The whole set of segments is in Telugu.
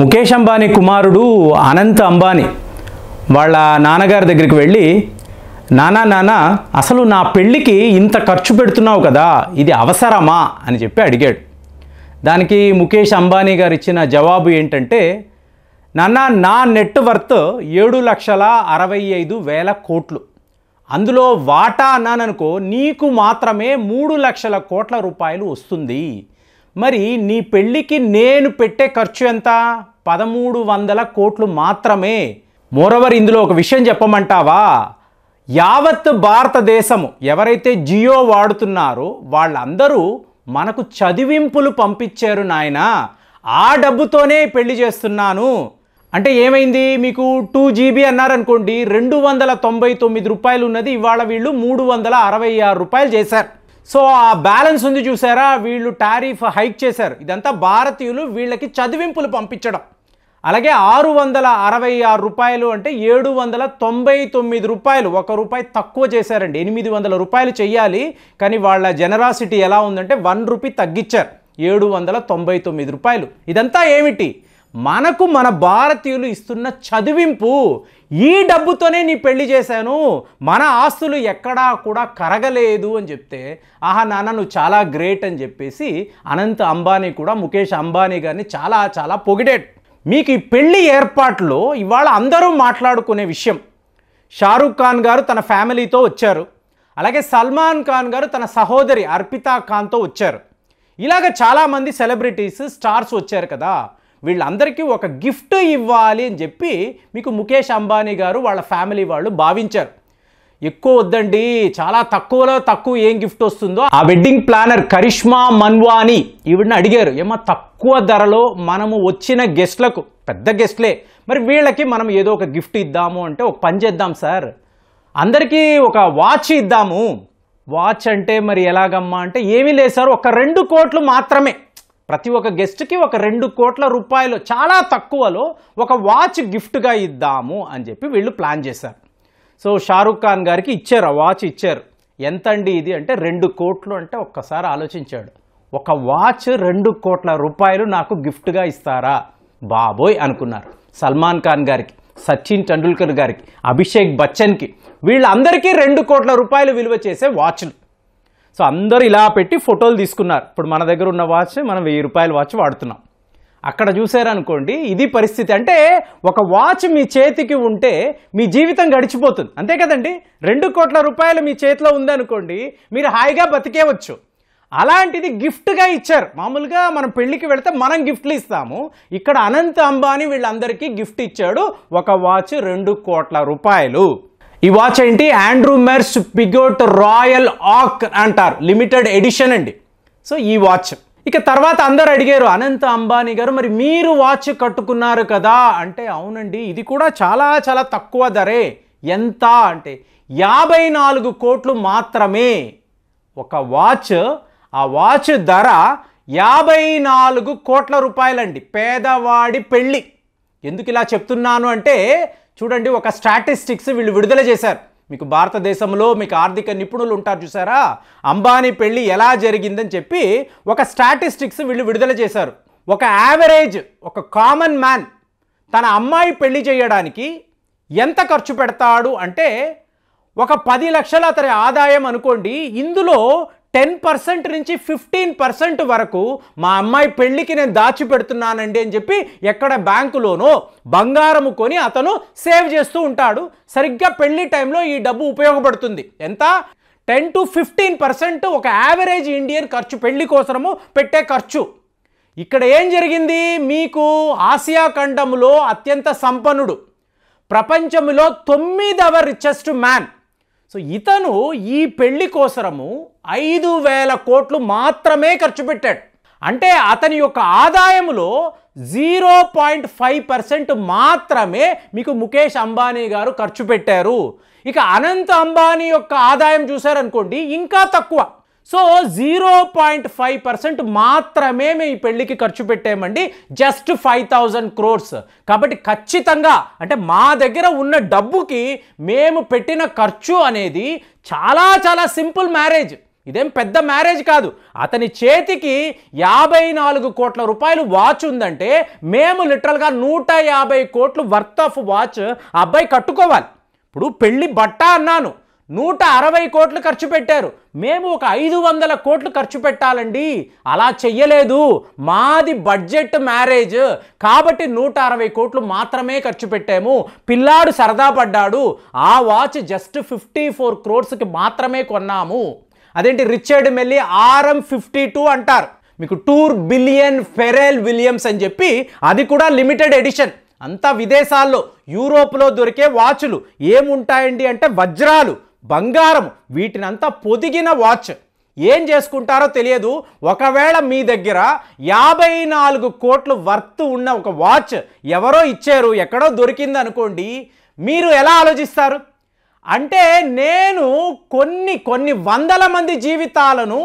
ముఖేష్ అంబానీ కుమారుడు అనంత్ అంబానీ వాళ్ళ నాన్నగారి దగ్గరికి వెళ్ళి నానా నానా అసలు నా పెళ్ళికి ఇంత ఖర్చు పెడుతున్నావు కదా ఇది అవసరమా అని చెప్పి అడిగాడు దానికి ముఖేష్ అంబానీ గారు ఇచ్చిన జవాబు ఏంటంటే నాన్న నా నెట్ వర్త్ ఏడు లక్షల అరవై ఐదు వేల కోట్లు అందులో వాటా అన్నాననుకో నీకు మాత్రమే మూడు లక్షల కోట్ల రూపాయలు వస్తుంది మరి నీ పెళ్ళికి నేను పెట్టే ఖర్చు ఎంత పదమూడు వందల కోట్లు మాత్రమే మోరవర్ ఇందులో ఒక విషయం చెప్పమంటావా యావత్ భారతదేశము ఎవరైతే జియో వాడుతున్నారో వాళ్ళందరూ మనకు చదివింపులు పంపించారు నాయన ఆ డబ్బుతోనే పెళ్లి చేస్తున్నాను అంటే ఏమైంది మీకు టూ జీబీ అన్నారనుకోండి రెండు వందల తొంభై తొమ్మిది రూపాయలు ఉన్నది ఇవాళ వీళ్ళు మూడు వందల అరవై ఆరు రూపాయలు చేశారు సో ఆ బ్యాలెన్స్ ఉంది చూసారా వీళ్ళు టారిఫ్ హైక్ చేశారు ఇదంతా భారతీయులు వీళ్ళకి చదివింపులు పంపించడం అలాగే ఆరు వందల అరవై ఆరు రూపాయలు అంటే ఏడు వందల తొంభై తొమ్మిది రూపాయలు ఒక రూపాయి తక్కువ చేశారండి ఎనిమిది వందల రూపాయలు చేయాలి కానీ వాళ్ళ జనరాసిటీ ఎలా ఉందంటే వన్ రూపీ తగ్గించారు ఏడు వందల తొంభై తొమ్మిది రూపాయలు ఇదంతా ఏమిటి మనకు మన భారతీయులు ఇస్తున్న చదివింపు ఈ డబ్బుతోనే నీ పెళ్లి చేశాను మన ఆస్తులు ఎక్కడా కూడా కరగలేదు అని చెప్తే ఆహా నాన్న నువ్వు చాలా గ్రేట్ అని చెప్పేసి అనంత్ అంబానీ కూడా ముఖేష్ అంబానీ గారిని చాలా చాలా పొగిడాడు మీకు ఈ పెళ్లి ఏర్పాట్లో ఇవాళ అందరూ మాట్లాడుకునే విషయం షారుఖ్ ఖాన్ గారు తన ఫ్యామిలీతో వచ్చారు అలాగే సల్మాన్ ఖాన్ గారు తన సహోదరి అర్పితా ఖాన్తో వచ్చారు ఇలాగ చాలామంది సెలబ్రిటీస్ స్టార్స్ వచ్చారు కదా వీళ్ళందరికీ ఒక గిఫ్ట్ ఇవ్వాలి అని చెప్పి మీకు ముఖేష్ అంబానీ గారు వాళ్ళ ఫ్యామిలీ వాళ్ళు భావించారు ఎక్కువ వద్దండి చాలా తక్కువలో తక్కువ ఏం గిఫ్ట్ వస్తుందో ఆ వెడ్డింగ్ ప్లానర్ కరిష్మా మన్వాని ఈవిడని అడిగారు ఏమో తక్కువ ధరలో మనము వచ్చిన గెస్ట్లకు పెద్ద గెస్ట్లే మరి వీళ్ళకి మనం ఏదో ఒక గిఫ్ట్ ఇద్దాము అంటే ఒక పని చేద్దాం సార్ అందరికీ ఒక వాచ్ ఇద్దాము వాచ్ అంటే మరి ఎలాగమ్మా అంటే ఏమీ లేదు సార్ ఒక రెండు కోట్లు మాత్రమే ప్రతి ఒక్క గెస్ట్కి ఒక రెండు కోట్ల రూపాయలు చాలా తక్కువలో ఒక వాచ్ గిఫ్ట్గా ఇద్దాము అని చెప్పి వీళ్ళు ప్లాన్ చేశారు సో షారుఖ్ ఖాన్ గారికి ఇచ్చారు ఆ వాచ్ ఇచ్చారు ఎంత అండి ఇది అంటే రెండు కోట్లు అంటే ఒక్కసారి ఆలోచించాడు ఒక వాచ్ రెండు కోట్ల రూపాయలు నాకు గిఫ్ట్గా ఇస్తారా బాబోయ్ అనుకున్నారు సల్మాన్ ఖాన్ గారికి సచిన్ టెండూల్కర్ గారికి అభిషేక్ బచ్చన్కి వీళ్ళందరికీ రెండు కోట్ల రూపాయలు విలువ చేసే వాచ్లు సో అందరూ ఇలా పెట్టి ఫోటోలు తీసుకున్నారు ఇప్పుడు మన దగ్గర ఉన్న వాచ్ మనం వెయ్యి రూపాయల వాచ్ వాడుతున్నాం అక్కడ చూసారనుకోండి ఇది పరిస్థితి అంటే ఒక వాచ్ మీ చేతికి ఉంటే మీ జీవితం గడిచిపోతుంది అంతే కదండి రెండు కోట్ల రూపాయలు మీ చేతిలో ఉందనుకోండి మీరు హాయిగా బతికేవచ్చు అలాంటిది గిఫ్ట్గా ఇచ్చారు మామూలుగా మనం పెళ్ళికి వెళితే మనం గిఫ్ట్లు ఇస్తాము ఇక్కడ అనంత అంబానీ వీళ్ళందరికీ గిఫ్ట్ ఇచ్చాడు ఒక వాచ్ రెండు కోట్ల రూపాయలు ఈ వాచ్ ఏంటి ఆండ్రూ మెర్స్ పిగోట్ రాయల్ ఆక్ అంటారు లిమిటెడ్ ఎడిషన్ అండి సో ఈ వాచ్ ఇక తర్వాత అందరు అడిగారు అనంత అంబానీ గారు మరి మీరు వాచ్ కట్టుకున్నారు కదా అంటే అవునండి ఇది కూడా చాలా చాలా తక్కువ ధరే ఎంత అంటే యాభై నాలుగు కోట్లు మాత్రమే ఒక వాచ్ ఆ వాచ్ ధర యాభై నాలుగు కోట్ల రూపాయలండి పేదవాడి పెళ్ళి ఎందుకు ఇలా చెప్తున్నాను అంటే చూడండి ఒక స్టాటిస్టిక్స్ వీళ్ళు విడుదల చేశారు మీకు భారతదేశంలో మీకు ఆర్థిక నిపుణులు ఉంటారు చూసారా అంబానీ పెళ్ళి ఎలా జరిగిందని చెప్పి ఒక స్టాటిస్టిక్స్ వీళ్ళు విడుదల చేశారు ఒక యావరేజ్ ఒక కామన్ మ్యాన్ తన అమ్మాయి పెళ్లి చేయడానికి ఎంత ఖర్చు పెడతాడు అంటే ఒక పది లక్షల అతని ఆదాయం అనుకోండి ఇందులో టెన్ పర్సెంట్ నుంచి ఫిఫ్టీన్ పర్సెంట్ వరకు మా అమ్మాయి పెళ్లికి నేను దాచిపెడుతున్నానండి అని చెప్పి ఎక్కడ బ్యాంకులోనో బంగారము కొని అతను సేవ్ చేస్తూ ఉంటాడు సరిగ్గా పెళ్లి టైంలో ఈ డబ్బు ఉపయోగపడుతుంది ఎంత టెన్ టు ఫిఫ్టీన్ పర్సెంట్ ఒక యావరేజ్ ఇండియన్ ఖర్చు పెళ్లి కోసము పెట్టే ఖర్చు ఇక్కడ ఏం జరిగింది మీకు ఆసియా ఖండంలో అత్యంత సంపన్నుడు ప్రపంచంలో తొమ్మిదవ రిచెస్ట్ మ్యాన్ సో ఇతను ఈ పెళ్లి కోసరము ఐదు వేల కోట్లు మాత్రమే ఖర్చు పెట్టాడు అంటే అతని యొక్క ఆదాయంలో జీరో పాయింట్ ఫైవ్ పర్సెంట్ మాత్రమే మీకు ముఖేష్ అంబానీ గారు ఖర్చు పెట్టారు ఇక అనంత్ అంబానీ యొక్క ఆదాయం చూశారనుకోండి ఇంకా తక్కువ so zero point five percent మాత్రమే మేము ఈ పెళ్లికి ఖర్చు పెట్టామండి జస్ట్ ఫైవ్ థౌజండ్ క్రోర్స్ కాబట్టి ఖచ్చితంగా అంటే మా దగ్గర ఉన్న డబ్బుకి మేము పెట్టిన ఖర్చు అనేది చాలా చాలా సింపుల్ మ్యారేజ్ ఇదేం పెద్ద మ్యారేజ్ కాదు అతని చేతికి యాభై నాలుగు కోట్ల రూపాయలు వాచ్ ఉందంటే మేము లిటరల్గా నూట యాభై కోట్లు వర్త్ ఆఫ్ వాచ్ అబ్బాయి కట్టుకోవాలి ఇప్పుడు పెళ్ళి బట్ట అన్నాను నూట అరవై కోట్లు ఖర్చు పెట్టారు మేము ఒక ఐదు వందల కోట్లు ఖర్చు పెట్టాలండి అలా చెయ్యలేదు మాది బడ్జెట్ మ్యారేజ్ కాబట్టి నూట అరవై కోట్లు మాత్రమే ఖర్చు పెట్టాము పిల్లాడు సరదా పడ్డాడు ఆ వాచ్ జస్ట్ ఫిఫ్టీ ఫోర్ క్రోర్స్కి మాత్రమే కొన్నాము అదేంటి రిచర్డ్ మెల్లి ఆర్ఎం ఫిఫ్టీ టూ అంటారు మీకు టూర్ బిలియన్ ఫెరెల్ విలియమ్స్ అని చెప్పి అది కూడా లిమిటెడ్ ఎడిషన్ అంతా విదేశాల్లో యూరోప్లో దొరికే వాచులు ఏముంటాయండి అంటే వజ్రాలు బంగారం వీటినంతా పొదిగిన వాచ్ ఏం చేసుకుంటారో తెలియదు ఒకవేళ మీ దగ్గర యాభై నాలుగు కోట్లు వర్త్ ఉన్న ఒక వాచ్ ఎవరో ఇచ్చారు ఎక్కడో దొరికింది అనుకోండి మీరు ఎలా ఆలోచిస్తారు అంటే నేను కొన్ని కొన్ని వందల మంది జీవితాలను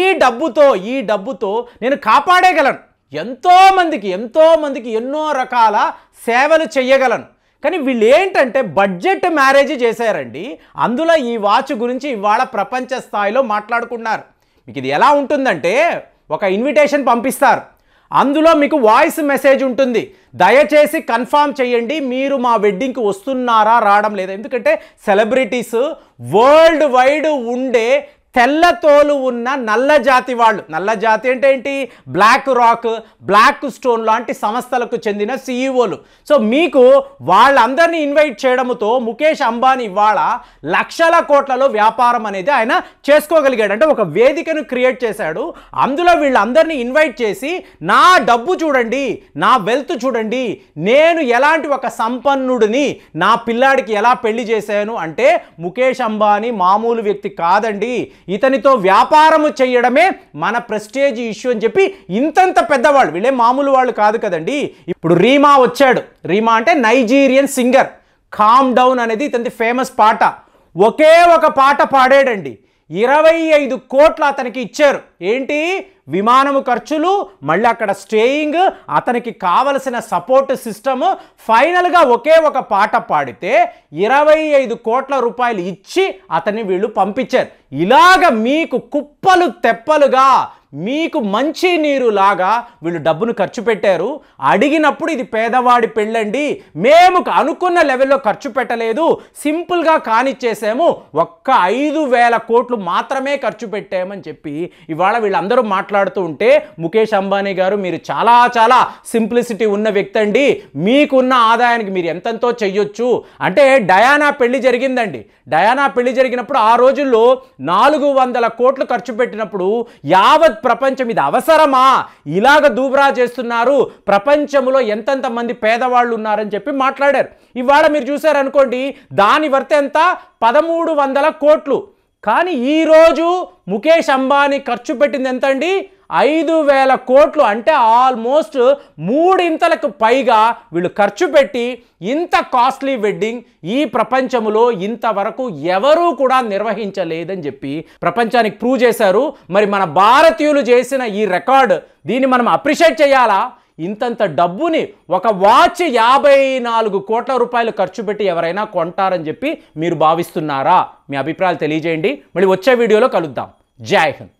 ఈ డబ్బుతో ఈ డబ్బుతో నేను కాపాడేగలను ఎంతోమందికి ఎంతోమందికి ఎన్నో రకాల సేవలు చేయగలను కానీ వీళ్ళు ఏంటంటే బడ్జెట్ మ్యారేజ్ చేశారండి అందులో ఈ వాచ్ గురించి ఇవాళ ప్రపంచ స్థాయిలో మాట్లాడుకున్నారు మీకు ఇది ఎలా ఉంటుందంటే ఒక ఇన్విటేషన్ పంపిస్తారు అందులో మీకు వాయిస్ మెసేజ్ ఉంటుంది దయచేసి కన్ఫామ్ చేయండి మీరు మా వెడ్డింగ్కి వస్తున్నారా రావడం లేదా ఎందుకంటే సెలబ్రిటీస్ వరల్డ్ వైడ్ ఉండే తెల్ల తోలు ఉన్న నల్ల జాతి వాళ్ళు నల్ల జాతి అంటే ఏంటి బ్లాక్ రాక్ బ్లాక్ స్టోన్ లాంటి సంస్థలకు చెందిన సీఈఓలు సో మీకు వాళ్ళందరినీ ఇన్వైట్ చేయడంతో ముఖేష్ అంబానీ ఇవాళ లక్షల కోట్లలో వ్యాపారం అనేది ఆయన చేసుకోగలిగాడు అంటే ఒక వేదికను క్రియేట్ చేశాడు అందులో వీళ్ళందరినీ ఇన్వైట్ చేసి నా డబ్బు చూడండి నా వెల్త్ చూడండి నేను ఎలాంటి ఒక సంపన్నుడిని నా పిల్లాడికి ఎలా పెళ్లి చేశాను అంటే ముఖేష్ అంబానీ మామూలు వ్యక్తి కాదండి ఇతనితో వ్యాపారము చేయడమే మన ప్రెస్టేజ్ ఇష్యూ అని చెప్పి ఇంతంత పెద్దవాళ్ళు వీళ్ళే మామూలు వాళ్ళు కాదు కదండి ఇప్పుడు రీమా వచ్చాడు రీమా అంటే నైజీరియన్ సింగర్ కామ్ డౌన్ అనేది ఇతని ఫేమస్ పాట ఒకే ఒక పాట పాడాడండి ఇరవై ఐదు కోట్లు అతనికి ఇచ్చారు ఏంటి విమానము ఖర్చులు మళ్ళీ అక్కడ స్టేయింగ్ అతనికి కావలసిన సపోర్ట్ సిస్టమ్ ఫైనల్గా ఒకే ఒక పాట పాడితే ఇరవై ఐదు కోట్ల రూపాయలు ఇచ్చి అతన్ని వీళ్ళు పంపించారు ఇలాగ మీకు కుప్పలు తెప్పలుగా మీకు మంచి నీరు లాగా వీళ్ళు డబ్బును ఖర్చు పెట్టారు అడిగినప్పుడు ఇది పేదవాడి పెళ్ళండి మేము అనుకున్న లెవెల్లో ఖర్చు పెట్టలేదు సింపుల్గా కానిచ్చేసాము ఒక్క ఐదు వేల కోట్లు మాత్రమే ఖర్చు పెట్టామని చెప్పి ఇవాళ వీళ్ళందరూ మాట్లాడారు మాట్లాడుతూ ఉంటే ముఖేష్ అంబానీ గారు మీరు చాలా చాలా సింప్లిసిటీ ఉన్న వ్యక్తి అండి మీకున్న ఆదాయానికి మీరు ఎంతెంతో చెయ్యొచ్చు అంటే డయానా పెళ్లి జరిగిందండి డయానా పెళ్లి జరిగినప్పుడు ఆ రోజుల్లో నాలుగు వందల కోట్లు ఖర్చు పెట్టినప్పుడు యావత్ ప్రపంచం ఇది అవసరమా ఇలాగ దూబరా చేస్తున్నారు ప్రపంచంలో ఎంతెంత మంది పేదవాళ్ళు ఉన్నారని చెప్పి మాట్లాడారు ఇవాళ మీరు చూసారనుకోండి దాని ఎంత పదమూడు వందల కోట్లు కానీ ఈరోజు ముఖేష్ అంబానీ ఖర్చు పెట్టింది ఎంత అండి ఐదు వేల కోట్లు అంటే ఆల్మోస్ట్ మూడింతలకు పైగా వీళ్ళు ఖర్చు పెట్టి ఇంత కాస్ట్లీ వెడ్డింగ్ ఈ ప్రపంచంలో ఇంతవరకు ఎవరూ కూడా నిర్వహించలేదని చెప్పి ప్రపంచానికి ప్రూవ్ చేశారు మరి మన భారతీయులు చేసిన ఈ రికార్డు దీన్ని మనం అప్రిషియేట్ చేయాలా ఇంతంత డబ్బుని ఒక వాచ్ యాభై నాలుగు కోట్ల రూపాయలు ఖర్చు పెట్టి ఎవరైనా కొంటారని చెప్పి మీరు భావిస్తున్నారా మీ అభిప్రాయాలు తెలియజేయండి మళ్ళీ వచ్చే వీడియోలో కలుద్దాం జై హింద్